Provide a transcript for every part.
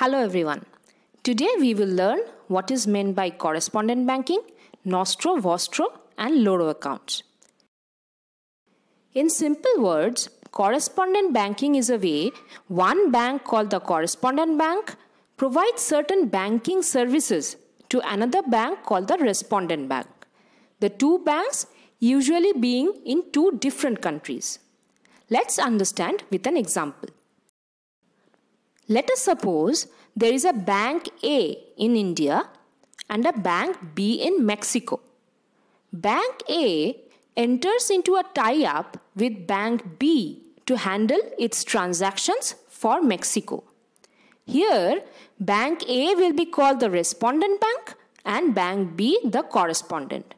Hello everyone. Today we will learn what is meant by correspondent banking, Nostro, Vostro and Loro accounts. In simple words, correspondent banking is a way one bank called the correspondent bank provides certain banking services to another bank called the respondent bank. The two banks usually being in two different countries. Let's understand with an example. Let us suppose there is a bank A in India and a bank B in Mexico. Bank A enters into a tie up with Bank B to handle its transactions for Mexico. Here, Bank A will be called the respondent bank and Bank B the correspondent.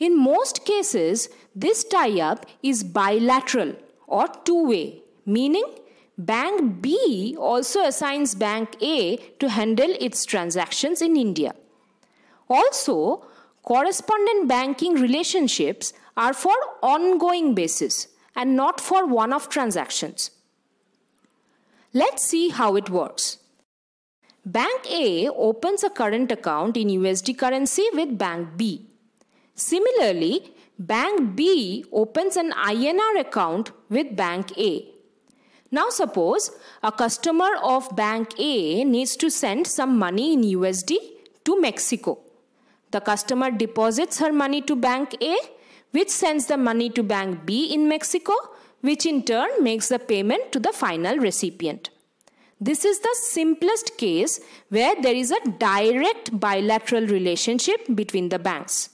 In most cases, this tie up is bilateral or two way, meaning Bank B also assigns Bank A to handle its transactions in India. Also, correspondent banking relationships are for ongoing basis and not for one-off transactions. Let's see how it works. Bank A opens a current account in USD currency with Bank B. Similarly, Bank B opens an INR account with Bank A. Now suppose a customer of bank A needs to send some money in USD to Mexico. The customer deposits her money to bank A which sends the money to bank B in Mexico which in turn makes the payment to the final recipient. This is the simplest case where there is a direct bilateral relationship between the banks.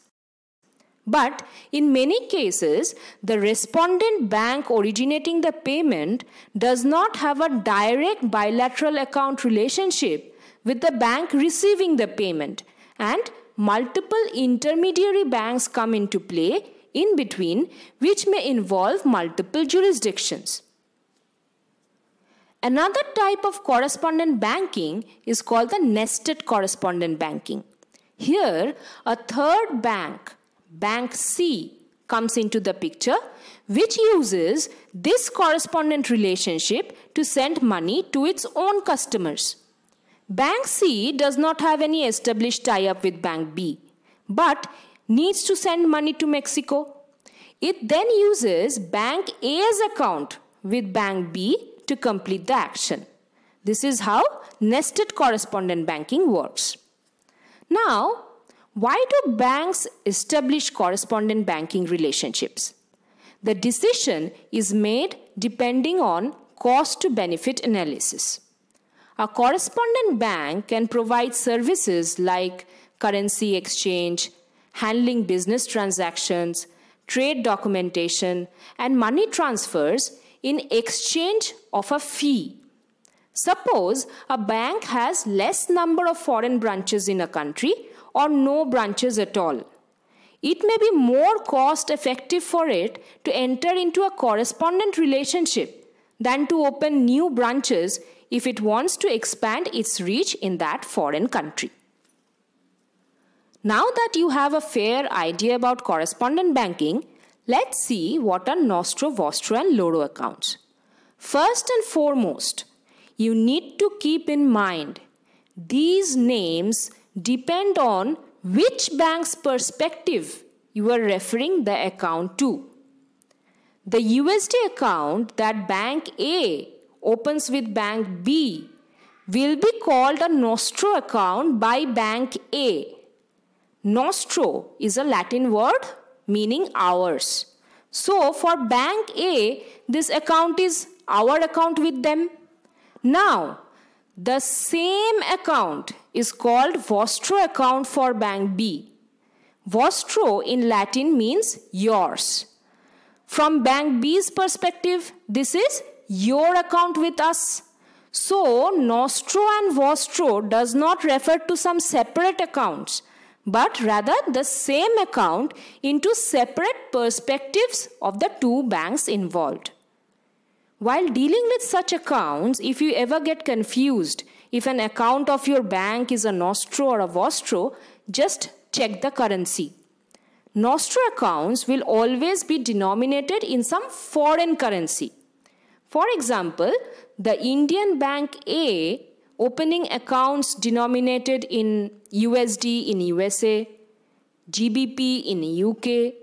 But in many cases, the respondent bank originating the payment does not have a direct bilateral account relationship with the bank receiving the payment, and multiple intermediary banks come into play in between, which may involve multiple jurisdictions. Another type of correspondent banking is called the nested correspondent banking. Here, a third bank Bank C comes into the picture which uses this correspondent relationship to send money to its own customers. Bank C does not have any established tie-up with Bank B but needs to send money to Mexico. It then uses Bank A's account with Bank B to complete the action. This is how nested correspondent banking works. Now, why do banks establish correspondent banking relationships? The decision is made depending on cost to benefit analysis. A correspondent bank can provide services like currency exchange, handling business transactions, trade documentation, and money transfers in exchange of a fee. Suppose a bank has less number of foreign branches in a country or no branches at all. It may be more cost effective for it to enter into a correspondent relationship than to open new branches if it wants to expand its reach in that foreign country. Now that you have a fair idea about correspondent banking, let's see what are Nostro, Vostro and Loro accounts. First and foremost, you need to keep in mind these names depend on which bank's perspective you are referring the account to. The USD account that Bank A opens with Bank B will be called a nostro account by Bank A. Nostro is a Latin word meaning ours. So for Bank A, this account is our account with them. Now, the same account is called vostro account for bank B. Vostro in Latin means yours. From bank B's perspective, this is your account with us. So, nostro and vostro does not refer to some separate accounts, but rather the same account into separate perspectives of the two banks involved. While dealing with such accounts, if you ever get confused, if an account of your bank is a nostro or a vostro, just check the currency. Nostro accounts will always be denominated in some foreign currency. For example, the Indian Bank A opening accounts denominated in USD in USA, GBP in UK,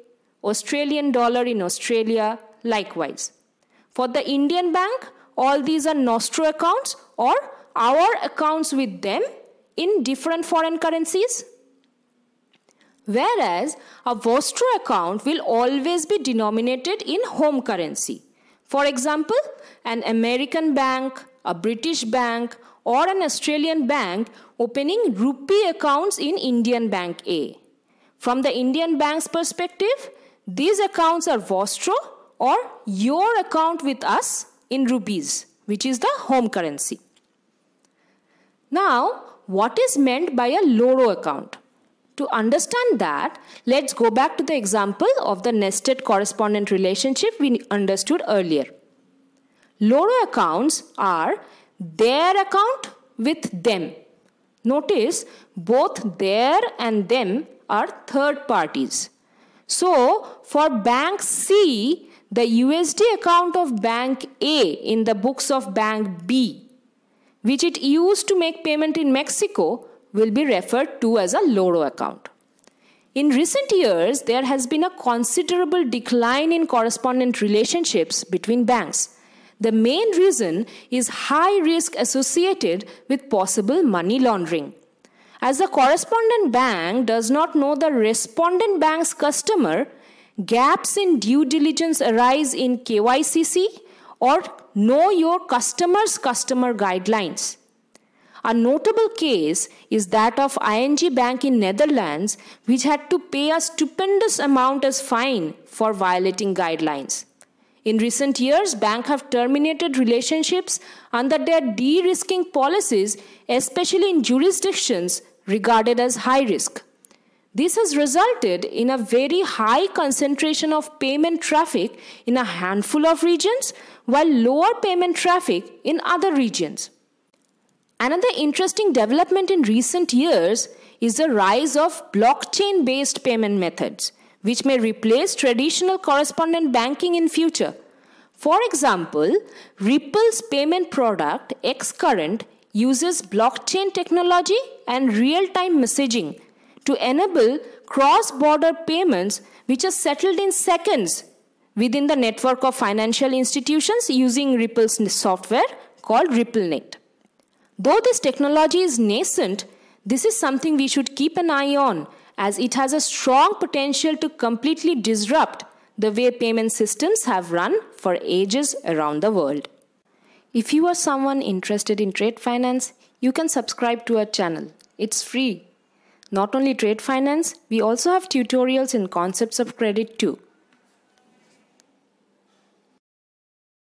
Australian dollar in Australia, likewise. For the Indian Bank, all these are nostro accounts or our accounts with them in different foreign currencies. Whereas a Vostro account will always be denominated in home currency. For example, an American bank, a British bank, or an Australian bank opening rupee accounts in Indian Bank A. From the Indian bank's perspective, these accounts are Vostro or your account with us in rupees, which is the home currency. Now, what is meant by a Loro account? To understand that, let's go back to the example of the nested correspondent relationship we understood earlier. Loro accounts are their account with them. Notice both their and them are third parties. So, for bank C, the USD account of bank A in the books of bank B which it used to make payment in Mexico, will be referred to as a Loro account. In recent years, there has been a considerable decline in correspondent relationships between banks. The main reason is high risk associated with possible money laundering. As the correspondent bank does not know the respondent bank's customer, gaps in due diligence arise in KYCC, or know your customer's customer guidelines. A notable case is that of ING Bank in Netherlands which had to pay a stupendous amount as fine for violating guidelines. In recent years, banks have terminated relationships under their de risking policies, especially in jurisdictions regarded as high risk. This has resulted in a very high concentration of payment traffic in a handful of regions, while lower payment traffic in other regions. Another interesting development in recent years is the rise of blockchain based payment methods, which may replace traditional correspondent banking in future. For example, Ripple's payment product, Xcurrent, uses blockchain technology and real time messaging to enable cross-border payments which are settled in seconds within the network of financial institutions using Ripple's software called RippleNet. Though this technology is nascent, this is something we should keep an eye on as it has a strong potential to completely disrupt the way payment systems have run for ages around the world. If you are someone interested in trade finance, you can subscribe to our channel. It's free not only trade finance, we also have tutorials in concepts of credit too.